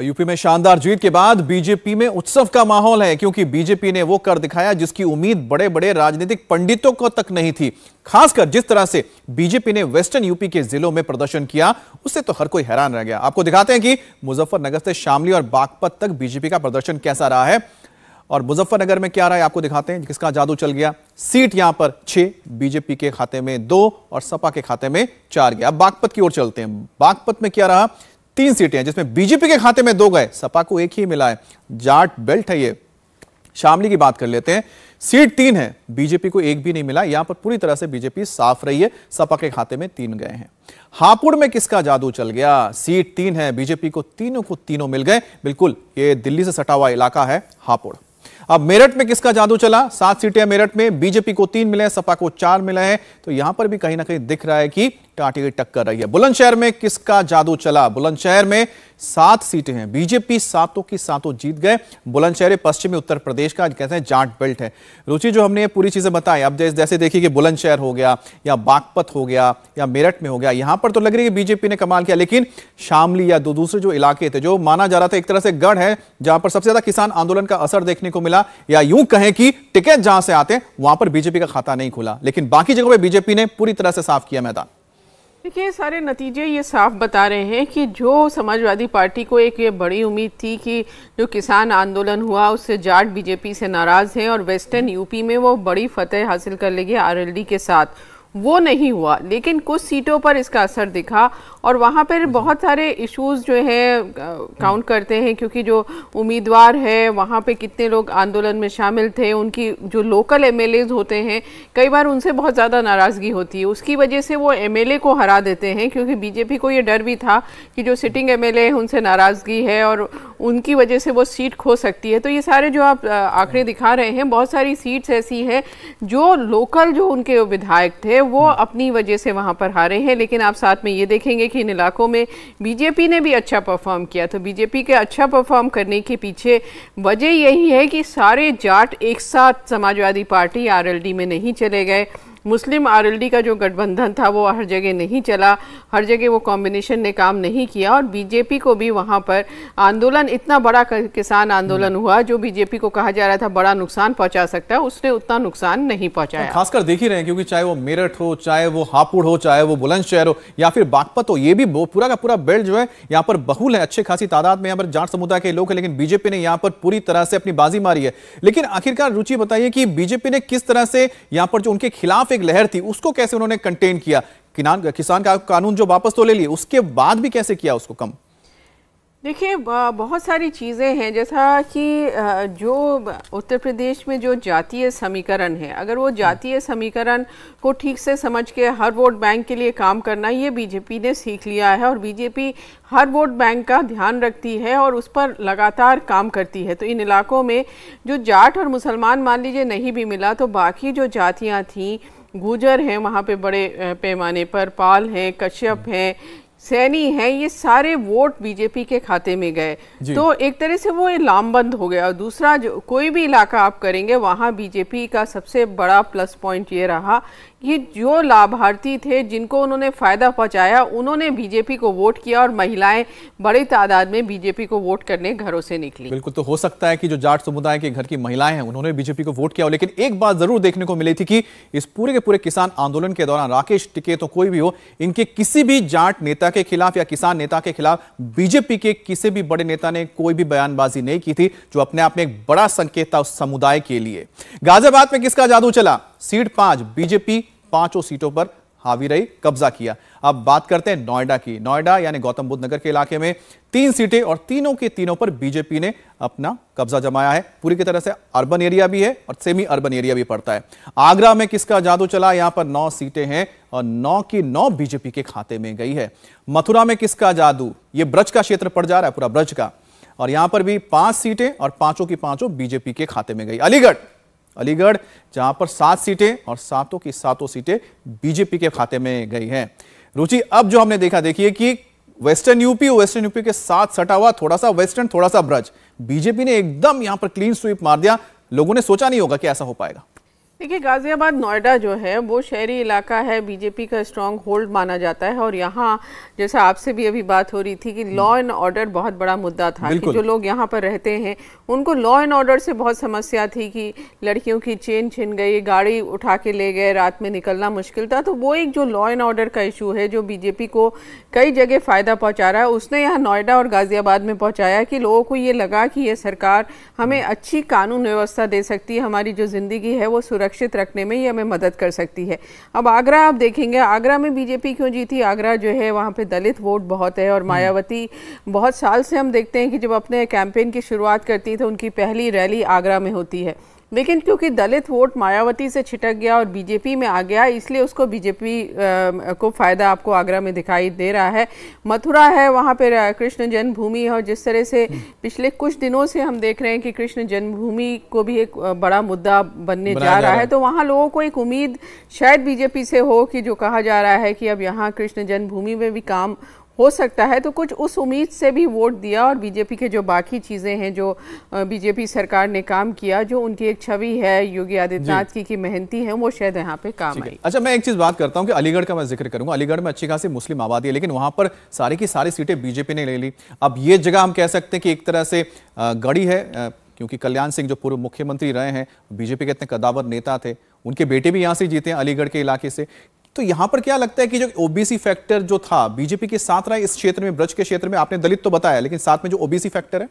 UP में शानदार जीत के बाद बीजेपी में उत्सव का माहौल है क्योंकि बीजेपी ने वो कर दिखाया जिसकी उम्मीद बड़े बड़े राजनीतिक पंडितों को तक नहीं थी खासकर जिस तरह से बीजेपी ने वेस्टर्न यूपी के जिलों में प्रदर्शन किया उससे तो हर कोई हैरान रह गया आपको दिखाते हैं कि मुजफ्फरनगर से शामली और बागपत तक बीजेपी का प्रदर्शन कैसा रहा है और मुजफ्फरनगर में क्या रहा है आपको दिखाते हैं किसका जादू चल गया सीट यहां पर छह बीजेपी के खाते में दो और सपा के खाते में चार गया बागपत की ओर चलते हैं बागपत में क्या रहा तीन सीटें हैं जिसमें बीजेपी के खाते में दो गए सपा को एक ही मिला है जाट बेल्ट है ये शामली की बात कर लेते हैं सीट तीन है बीजेपी को एक भी नहीं मिला यहां पर पूरी तरह से बीजेपी साफ रही है सपा के खाते में तीन गए हैं हापुड़ में किसका जादू चल गया सीट तीन है बीजेपी को तीनों को तीनों मिल गए बिल्कुल ये दिल्ली से सटा हुआ इलाका है हापुड़ अब मेरठ में किसका जादू चला सात सीटें मेरठ में बीजेपी को तीन मिले हैं सपा को चार मिले हैं तो यहां पर भी कहीं ना कहीं दिख रहा है कि टाटी की टक्कर रही है बुलंदशहर में किसका जादू चला बुलंदशहर में सात सीटें हैं बीजेपी सातों की सातों जीत गए बुलंदशहर पश्चिमी उत्तर प्रदेश का कहते हैं जाट बेल्ट है रुचि जो हमने ये पूरी चीजें बताई अब जैसे देखिए कि बुलंदशहर हो गया या बागपत हो गया या मेरठ में हो गया यहां पर तो लग रही है बीजेपी ने कमाल किया लेकिन शामली या दो दूसरे जो इलाके थे जो माना जा रहा था एक तरह से गढ़ है जहां पर सबसे ज्यादा किसान आंदोलन का असर देखने को मिला या यूं कहें कि टिकट जहां से आते वहां पर बीजेपी का खाता नहीं खुला लेकिन बाकी जगह पर बीजेपी ने पूरी तरह से साफ किया मैदान देखिए सारे नतीजे ये साफ बता रहे हैं कि जो समाजवादी पार्टी को एक ये बड़ी उम्मीद थी कि जो किसान आंदोलन हुआ उससे जाट बीजेपी से नाराज़ हैं और वेस्टर्न यूपी में वो बड़ी फतह हासिल कर लेगी आरएलडी के साथ वो नहीं हुआ लेकिन कुछ सीटों पर इसका असर दिखा और वहाँ पर हम्म। बहुत सारे इश्यूज जो हैं काउंट करते हैं क्योंकि जो उम्मीदवार है वहाँ पे कितने लोग आंदोलन में शामिल थे उनकी जो लोकल एम होते हैं कई बार उनसे बहुत ज़्यादा नाराज़गी होती है उसकी वजह से वो एम को हरा देते हैं क्योंकि बीजेपी को ये डर भी था कि जो सिटिंग एम है उनसे नाराज़गी है और उनकी वजह से वो सीट खो सकती है तो ये सारे जो आप आंकड़े दिखा रहे हैं बहुत सारी सीट्स ऐसी हैं जो लोकल जो उनके विधायक थे वो अपनी वजह से वहाँ पर हारे हैं लेकिन आप साथ में ये देखेंगे कि इन इलाकों में बीजेपी ने भी अच्छा परफॉर्म किया तो बीजेपी के अच्छा परफॉर्म करने के पीछे वजह यही है कि सारे जाट एक साथ समाजवादी पार्टी आर में नहीं चले गए मुस्लिम आरएलडी का जो गठबंधन था वो हर जगह नहीं चला हर जगह वो कॉम्बिनेशन ने काम नहीं किया और बीजेपी को भी वहाँ पर आंदोलन इतना बड़ा किसान आंदोलन हुआ जो बीजेपी को कहा जा रहा था बड़ा नुकसान पहुँचा सकता है उसने उतना नुकसान नहीं पहुँचाया खासकर देख ही रहे हैं क्योंकि चाहे वो मेरठ हो चाहे वो हापुड़ हो चाहे वो बुलंदशहर हो या फिर बागपत हो ये भी पूरा का पूरा बेल्ट जो है यहाँ पर बहुल है अच्छे खासी तादाद में यहाँ पर जाट समुदाय के लोग हैं लेकिन बीजेपी ने यहाँ पर पूरी तरह से अपनी बाजी मारी है लेकिन आखिरकार रुचि बताइए कि बीजेपी ने किस तरह से यहाँ पर जो उनके खिलाफ खिलाफ एक लहर थी उसको कैसे उन्होंने कंटेन किया किसान किसान का कानून जो वापस तो ले लिए उसके बाद भी कैसे किया उसको कम देखिए बहुत सारी चीज़ें हैं जैसा कि जो उत्तर प्रदेश में जो जातीय समीकरण है अगर वो जातीय समीकरण को ठीक से समझ के हर वोट बैंक के लिए काम करना ये बीजेपी ने सीख लिया है और बीजेपी हर वोट बैंक का ध्यान रखती है और उस पर लगातार काम करती है तो इन इलाकों में जो जाट और मुसलमान मान लीजिए नहीं भी मिला तो बाकी जो जातियाँ थीं गुजर हैं वहाँ पे बड़े पैमाने पर पाल हैं कश्यप हम्म। हैं सैनी हैं ये सारे वोट बीजेपी के खाते में गए तो एक तरह से वो लामबंद हो गया और दूसरा जो कोई भी इलाका आप करेंगे वहाँ बीजेपी का सबसे बड़ा प्लस पॉइंट ये रहा ये जो लाभार्थी थे जिनको उन्होंने फ़ायदा पहुंचाया उन्होंने बीजेपी को वोट किया और महिलाएं बड़ी तादाद में बीजेपी को वोट करने घरों से निकली बिल्कुल तो हो सकता है कि जो जाट समुदाय के घर की महिलाएं हैं उन्होंने बीजेपी को वोट किया लेकिन एक बात जरूर देखने को मिली थी कि इस पूरे के पूरे किसान आंदोलन के दौरान राकेश टिके तो कोई भी हो इनके किसी भी जाट नेता के खिलाफ या किसान नेता के खिलाफ बीजेपी के किसी भी बड़े नेता ने कोई भी बयानबाजी नहीं की थी जो अपने आप में एक बड़ा संकेत था उस समुदाय के लिए गाजियाबाद में किसका जादू चला सीट पांच बीजेपी पांचों सीटों पर हावी रही कब्जा किया अब बात करते हैं नोएडा की नोएडा यानी गौतम बुद्ध नगर के इलाके में तीन सीटें और तीनों के तीनों पर बीजेपी ने अपना कब्जा जमाया है पूरी की तरह से अर्बन एरिया भी है और सेमी अर्बन एरिया भी पड़ता है आगरा में किसका जादू चला यहां पर नौ सीटें हैं और नौ की नौ बीजेपी के खाते में गई है मथुरा में किसका जादू ये ब्रज का क्षेत्र पड़ जा रहा है पूरा ब्रज का और यहां पर भी पांच सीटें और पांचों की पांचों बीजेपी के खाते में गई अलीगढ़ अलीगढ़ जहां पर सात सीटें और सातों की सातों सीटें बीजेपी के खाते में गई हैं रुचि अब जो हमने देखा देखिए कि वेस्टर्न यूपी वेस्टर्न यूपी के साथ सटा हुआ थोड़ा सा वेस्टर्न थोड़ा सा ब्रज बीजेपी ने एकदम यहां पर क्लीन स्वीप मार दिया लोगों ने सोचा नहीं होगा कि ऐसा हो पाएगा देखिए गाज़ियाबाद नोएडा जो है वो शहरी इलाका है बीजेपी का स्ट्रॉन्ग होल्ड माना जाता है और यहाँ जैसा आपसे भी अभी बात हो रही थी कि लॉ एंड ऑर्डर बहुत बड़ा मुद्दा था कि जो लोग यहाँ पर रहते हैं उनको लॉ एंड ऑर्डर से बहुत समस्या थी कि लड़कियों की चेन छिन गई गाड़ी उठा के ले गए रात में निकलना मुश्किल था तो वो एक जो लॉ एंड ऑर्डर का इशू है जो बीजेपी को कई जगह फ़ायदा पहुँचा रहा है उसने यहाँ नोएडा और गाज़ियाबाद में पहुँचाया कि लोगों को ये लगा कि ये सरकार हमें हम्म। अच्छी कानून व्यवस्था दे सकती है हमारी जो ज़िंदगी है वो सुरक्षा सुरक्षित रखने में ये हमें मदद कर सकती है अब आगरा आप देखेंगे आगरा में बीजेपी क्यों जीती आगरा जो है वहाँ पे दलित वोट बहुत है और हम्म। मायावती बहुत साल से हम देखते हैं कि जब अपने कैंपेन की शुरुआत करती है तो उनकी पहली रैली आगरा में होती है लेकिन क्योंकि दलित वोट मायावती से छिटक गया और बीजेपी में आ गया इसलिए उसको बीजेपी को फ़ायदा आपको आगरा में दिखाई दे रहा है मथुरा है वहाँ पर कृष्ण जन्मभूमि है और जिस तरह से पिछले कुछ दिनों से हम देख रहे हैं कि कृष्ण जन्मभूमि को भी एक बड़ा मुद्दा बनने जा रहा है तो वहाँ लोगों को एक उम्मीद शायद बीजेपी से हो कि जो कहा जा रहा है कि अब यहाँ कृष्ण जन्मभूमि में भी काम हो सकता है तो कुछ उस उम्मीद से भी वोट दिया और बीजेपी के जो बाकी चीज़ें हैं जो बीजेपी सरकार ने काम किया जो उनकी एक छवि है योगी आदित्यनाथ की कि मेहनती है वो शायद यहाँ पे काम आई अच्छा मैं एक चीज़ बात करता हूँ कि अलीगढ़ का मैं जिक्र करूँगा अलीगढ़ में अच्छी खासी मुस्लिम आबादी है लेकिन वहाँ पर सारी की सारी सीटें बीजेपी ने ले ली अब ये जगह हम कह सकते हैं कि एक तरह से गड़ी है क्योंकि कल्याण सिंह जो पूर्व मुख्यमंत्री रहे हैं बीजेपी के इतने कदावर नेता थे उनके बेटे भी यहाँ से जीते हैं अलीगढ़ के इलाके से तो यहां पर क्या लगता है कि जो ओबीसी फैक्टर जो था बीजेपी के साथ रहा इस क्षेत्र में ब्रज के क्षेत्र में आपने दलित तो बताया लेकिन साथ में जो ओबीसी फैक्टर है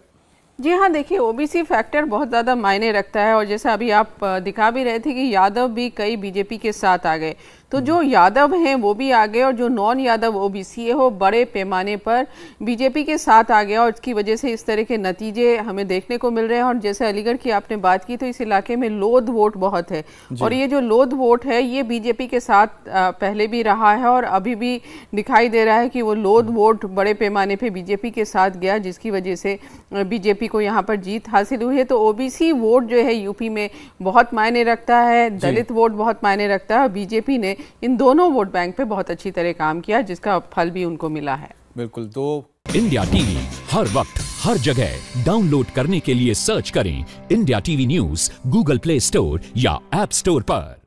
जी हाँ देखिए ओबीसी फैक्टर बहुत ज़्यादा मायने रखता है और जैसा अभी आप दिखा भी रहे थे कि यादव भी कई बीजेपी के साथ आ गए तो जो यादव हैं वो भी आ गए और जो non Yadav O B C वो बड़े पैमाने पर बीजेपी के साथ आ गया और इसकी वजह से इस तरह के नतीजे हमें देखने को मिल रहे हैं और जैसे अलीगढ़ की आपने बात की तो इस इलाके में लोध वोट बहुत है और ये जो लोध वोट है ये बीजेपी के साथ पहले भी रहा है और अभी भी दिखाई दे रहा है कि वो लोध वोट बड़े पैमाने पर बीजेपी के साथ गया जिसकी वजह से बीजेपी को यहाँ पर जीत हासिल हुई है तो ओ वोट जो है यूपी में बहुत मायने रखता है दलित वोट बहुत मायने रखता है बीजेपी ने इन दोनों वोट बैंक पे बहुत अच्छी तरह काम किया जिसका फल भी उनको मिला है बिल्कुल तो इंडिया टीवी हर वक्त हर जगह डाउनलोड करने के लिए सर्च करें India TV news Google Play Store या एप स्टोर पर